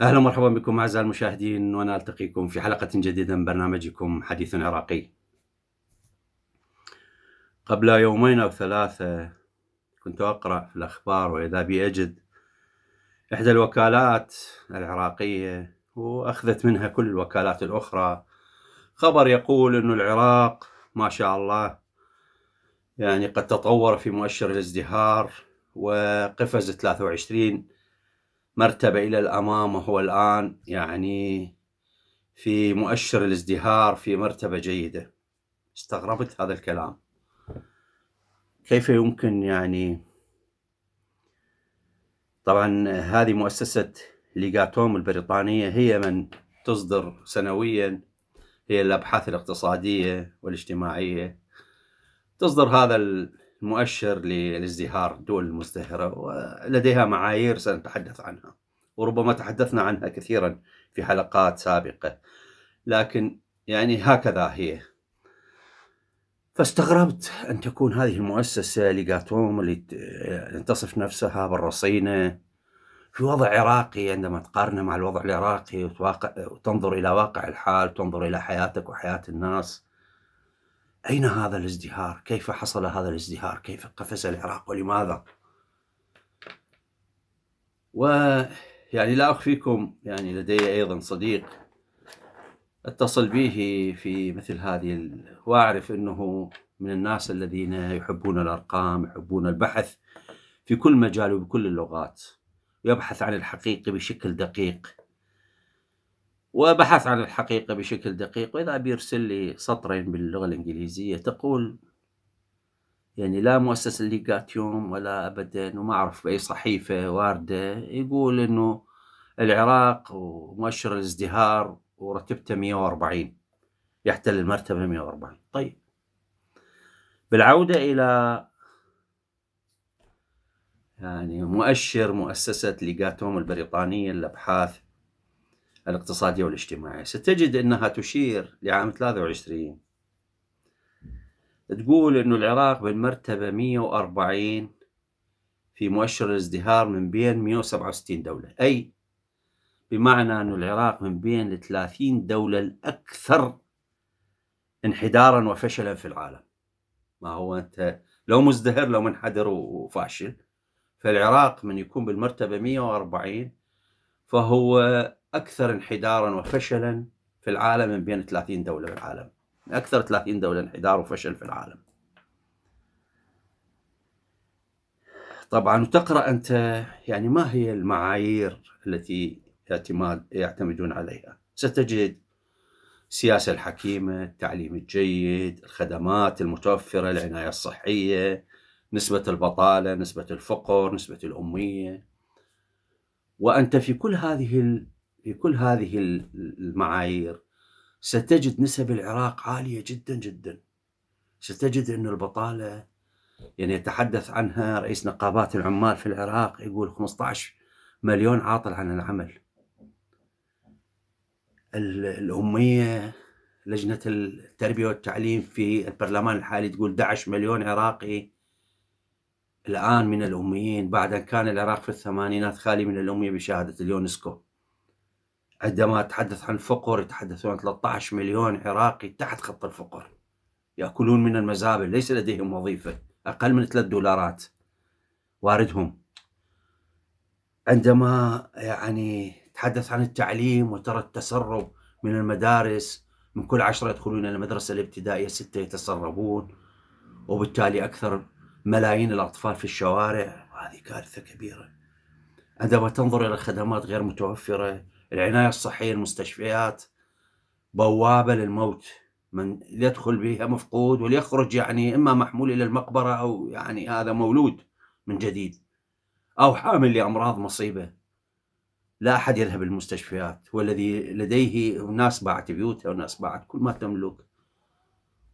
اهلا ومرحبا بكم اعزائي المشاهدين وانا التقيكم في حلقه جديده من برنامجكم حديث عراقي. قبل يومين او ثلاثه كنت اقرا في الاخبار واذا بي اجد إحدى الوكالات العراقية وأخذت منها كل الوكالات الأخرى خبر يقول أن العراق ما شاء الله يعني قد تطور في مؤشر الازدهار وقفز 23 مرتبة إلى الأمام وهو الآن يعني في مؤشر الازدهار في مرتبة جيدة استغربت هذا الكلام كيف يمكن يعني طبعا هذه مؤسسة ليغاتوم البريطانية هي من تصدر سنويا هي الأبحاث الاقتصادية والاجتماعية تصدر هذا المؤشر للازدهار الدول المزدهرة ولديها معايير سنتحدث عنها وربما تحدثنا عنها كثيرا في حلقات سابقة لكن يعني هكذا هي فاستغربت أن تكون هذه المؤسسة لجاتوم اللي تصف نفسها بالرصينة في وضع عراقي عندما تقارنه مع الوضع العراقي وتنظر إلى واقع الحال تنظر إلى حياتك وحياة الناس أين هذا الازدهار؟ كيف حصل هذا الازدهار؟ كيف قفز العراق ولماذا؟ ويعني لا أخفيكم يعني لدي أيضا صديق اتصل به في مثل هذه واعرف انه من الناس الذين يحبون الارقام يحبون البحث في كل مجال وبكل اللغات يبحث عن الحقيقه بشكل دقيق وبحث عن الحقيقه بشكل دقيق واذا بيرسل لي سطرين باللغه الانجليزيه تقول يعني لا مؤسسه الليجاتيوم ولا ابدا وما اعرف باي صحيفه وارده يقول انه العراق ومؤشر الازدهار ورتبته 140 يحتل المرتبة 140 طيب بالعودة إلى يعني مؤشر مؤسسة ليجاتوم البريطانية للأبحاث الاقتصادية والاجتماعية ستجد أنها تشير لعام 23 تقول أن العراق بالمرتبة 140 في مؤشر الازدهار من بين 167 دولة أي بمعنى أن العراق من بين الثلاثين دولة الأكثر انحدارا وفشلا في العالم ما هو أنت لو مزدهر لو منحدر وفاشل فالعراق من يكون بالمرتبة 140 فهو أكثر انحدارا وفشلا في العالم من بين 30 دولة في العالم أكثر 30 دولة انحدار وفشل في العالم طبعا وتقرأ أنت يعني ما هي المعايير التي اعتماد يعتمدون عليها ستجد السياسة الحكيمة التعليم الجيد الخدمات المتوفرة العناية الصحية نسبة البطالة نسبة الفقر نسبة الأمية وأنت في كل هذه في كل هذه المعايير ستجد نسب العراق عالية جدا جدا ستجد أن البطالة يعني يتحدث عنها رئيس نقابات العمال في العراق يقول 15 مليون عاطل عن العمل الأمية لجنة التربية والتعليم في البرلمان الحالي تقول 11 مليون عراقي الآن من الأميين بعد أن كان العراق في الثمانينات خالي من الأمية بشهادة اليونسكو عندما أتحدث عن الفقر يتحدثون 13 مليون عراقي تحت خط الفقر يأكلون من المزابل ليس لديهم وظيفة أقل من 3 دولارات واردهم عندما يعني تحدث عن التعليم وترى التسرب من المدارس من كل عشرة يدخلون إلى المدرسة الابتدائية ستة يتسربون وبالتالي أكثر ملايين الأطفال في الشوارع وهذه كارثة كبيرة عندما تنظر إلى الخدمات غير متوفرة العناية الصحية المستشفيات بوابة للموت من يدخل بها مفقود وليخرج يعني إما محمول إلى المقبرة أو يعني هذا مولود من جديد أو حامل لأمراض مصيبة لا أحد يذهب للمستشفيات والذي لديه ناس باعت بيوتها وناس باعت كل ما تملك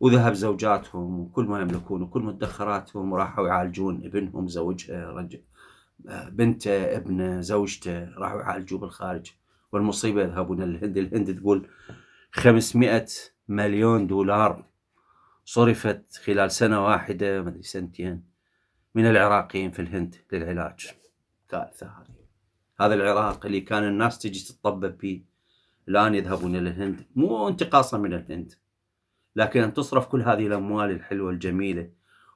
وذهب زوجاتهم وكل ما يملكون وكل مدخراتهم وراحوا يعالجون ابنهم زوجها رجل بنته ابنه زوجته راحوا يعالجوه بالخارج والمصيبة يذهبون للهند الهند تقول 500 مليون دولار صرفت خلال سنة واحدة مدري سنتين من العراقيين في الهند للعلاج كارثه هذه هذا العراق اللي كان الناس تجي تتطبب فيه الان يذهبون الى الهند مو انتقاصا من الهند لكن ان تصرف كل هذه الاموال الحلوه الجميله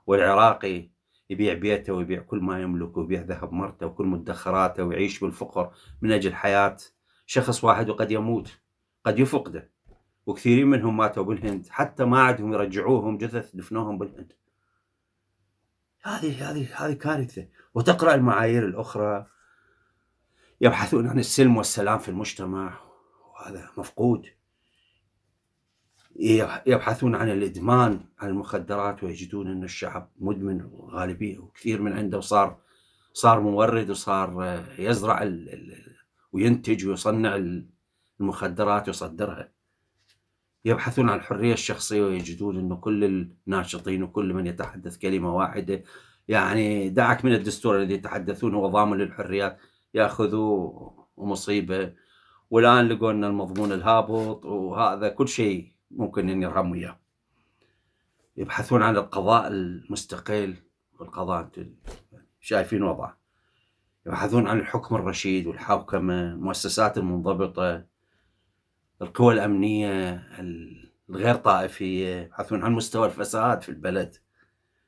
والعراقي يبيع بيته ويبيع كل ما يملكه ويبيع ذهب مرته وكل مدخراته ويعيش بالفقر من اجل حياه شخص واحد وقد يموت قد يفقده وكثيرين منهم ماتوا بالهند حتى ما عندهم يرجعوهم جثث دفنوهم بالهند هذه هذه هذه كارثه وتقرا المعايير الاخرى يبحثون عن السلم والسلام في المجتمع وهذا مفقود يبحثون عن الادمان عن المخدرات ويجدون ان الشعب مدمن غالبيه وكثير من عنده صار صار مورد وصار آه، يزرع الـ الـ وينتج ويصنع المخدرات ويصدرها يبحثون عن الحريه الشخصيه ويجدون انه كل الناشطين وكل من يتحدث كلمه واحده يعني دعك من الدستور الذي هو وضامن للحريات ياخذوا ومصيبه والان لقوا لنا المضمون الهابط وهذا كل شيء ممكن ان يرهم وياه يبحثون عن القضاء المستقل والقضاء شايفين وضعه يبحثون عن الحكم الرشيد والحوكمه المؤسسات المنضبطه القوى الامنيه الغير طائفيه يبحثون عن مستوى الفساد في البلد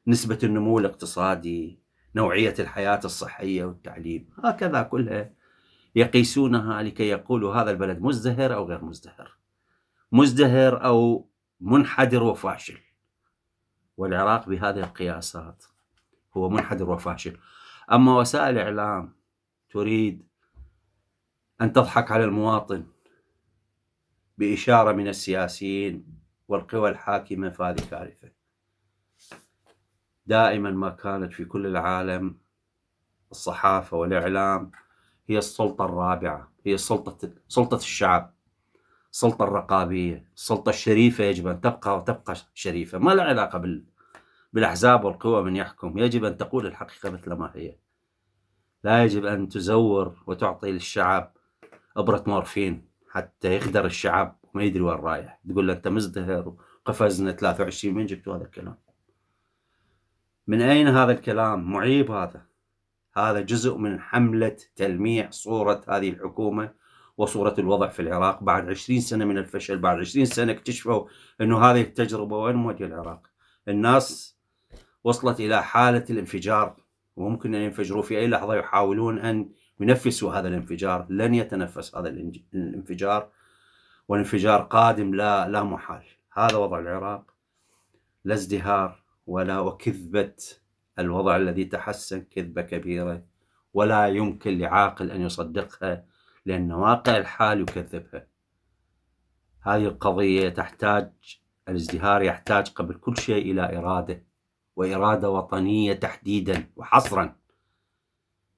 نسبه النمو الاقتصادي نوعية الحياة الصحية والتعليم هكذا كلها يقيسونها لكي يقولوا هذا البلد مزدهر أو غير مزدهر مزدهر أو منحدر وفاشل والعراق بهذه القياسات هو منحدر وفاشل أما وسائل الإعلام تريد أن تضحك على المواطن بإشارة من السياسيين والقوى الحاكمة فهذه كارثة دائما ما كانت في كل العالم الصحافة والإعلام هي السلطة الرابعة هي سلطة سلطة الشعب السلطة الرقابية السلطة الشريفة يجب أن تبقى وتبقى شريفة ما لها علاقة بال بالأحزاب والقوى من يحكم يجب أن تقول الحقيقة مثل ما هي لا يجب أن تزور وتعطي للشعب إبرة مورفين حتى يخدر الشعب وما يدري وين رايح تقول له أنت مزدهر وقفزنا 23 من جبتوا هذا الكلام من أين هذا الكلام معيب هذا هذا جزء من حملة تلميع صورة هذه الحكومة وصورة الوضع في العراق بعد 20 سنة من الفشل بعد 20 سنة اكتشفوا أنه هذه التجربة وين موجه العراق الناس وصلت إلى حالة الانفجار وممكن أن ينفجروا في أي لحظة يحاولون أن ينفسوا هذا الانفجار لن يتنفس هذا الانفجار والانفجار قادم لا لا محال هذا وضع العراق لا ازدهار ولا وكذبة الوضع الذي تحسن كذبة كبيرة ولا يمكن لعاقل أن يصدقها لأن واقع الحال يكذبها هذه القضية تحتاج الازدهار يحتاج قبل كل شيء إلى إرادة وإرادة وطنية تحديدا وحصرا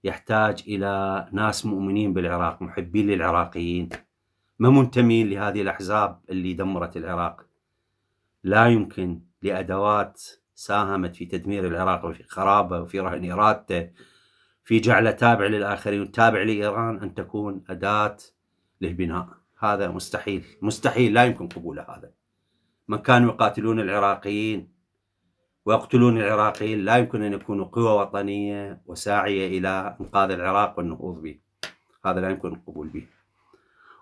يحتاج إلى ناس مؤمنين بالعراق محبين للعراقيين ما منتمين لهذه الأحزاب اللي دمرت العراق لا يمكن لأدوات ساهمت في تدمير العراق وفي خرابه وفي رهن ارادته في جعله تابع للاخرين وتابع لايران ان تكون اداه للبناء هذا مستحيل مستحيل لا يمكن قبوله هذا من كانوا يقاتلون العراقيين ويقتلون العراقيين لا يمكن ان يكونوا قوى وطنيه وساعيه الى انقاذ العراق والنهوض به هذا لا يمكن القبول به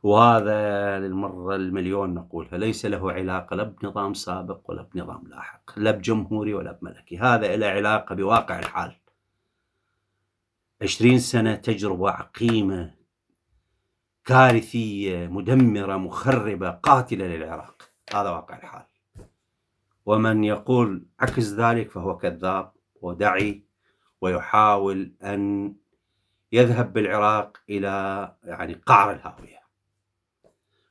وهذا للمرة المليون نقولها ليس له علاقة لا بنظام سابق ولا بنظام لاحق لا بجمهوري ولا بملكي هذا له علاقة بواقع الحال عشرين سنة تجربة عقيمة كارثية مدمرة مخربة قاتلة للعراق هذا واقع الحال ومن يقول عكس ذلك فهو كذاب ودعي ويحاول أن يذهب بالعراق إلى يعني قعر الهاوية